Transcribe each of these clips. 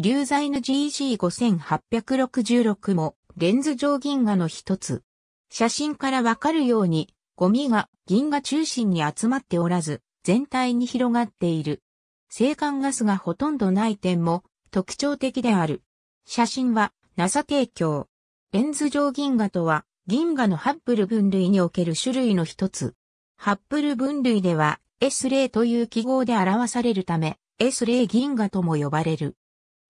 流材の GG5866 もレンズ上銀河の一つ。写真からわかるように、ゴミが銀河中心に集まっておらず、全体に広がっている。生還ガスがほとんどない点も特徴的である。写真は NASA 提供。レンズ上銀河とは、銀河のハッブル分類における種類の一つ。ハッブル分類では S0 という記号で表されるため、S0 銀河とも呼ばれる。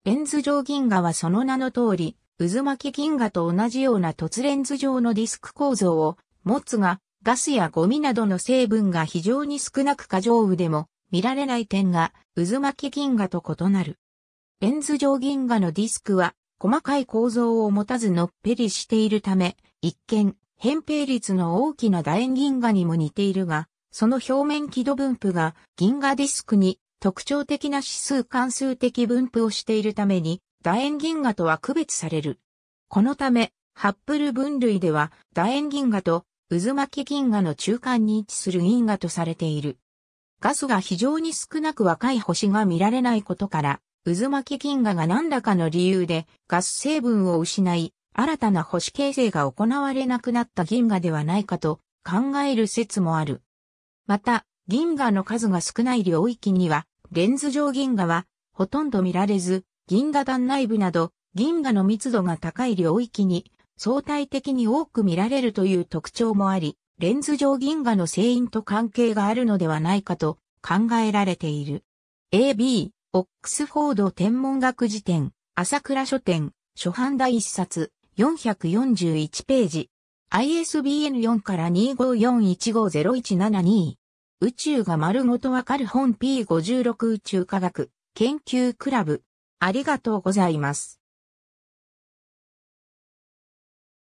レンズ状銀河はその名の通り、渦巻き銀河と同じような凸レンズ状のディスク構造を持つが、ガスやゴミなどの成分が非常に少なく過剰雨でも見られない点が渦巻き銀河と異なる。レンズ状銀河のディスクは細かい構造を持たずのっぺりしているため、一見、扁平率の大きな楕円銀河にも似ているが、その表面軌道分布が銀河ディスクに特徴的な指数関数的分布をしているために、楕円銀河とは区別される。このため、ハッブル分類では、楕円銀河と渦巻き銀河の中間に位置する銀河とされている。ガスが非常に少なく若い星が見られないことから、渦巻き銀河が何らかの理由でガス成分を失い、新たな星形成が行われなくなった銀河ではないかと考える説もある。また、銀河の数が少ない領域にはレンズ状銀河はほとんど見られず、銀河団内部など銀河の密度が高い領域に相対的に多く見られるという特徴もあり、レンズ状銀河の聖因と関係があるのではないかと考えられている。AB、オックスフォード天文学辞典、朝倉書店、初版第1冊、441ページ。ISBN4 から254150172。宇宙が丸ごとわかる本 P56 宇宙科学研究クラブ。ありがとうございます。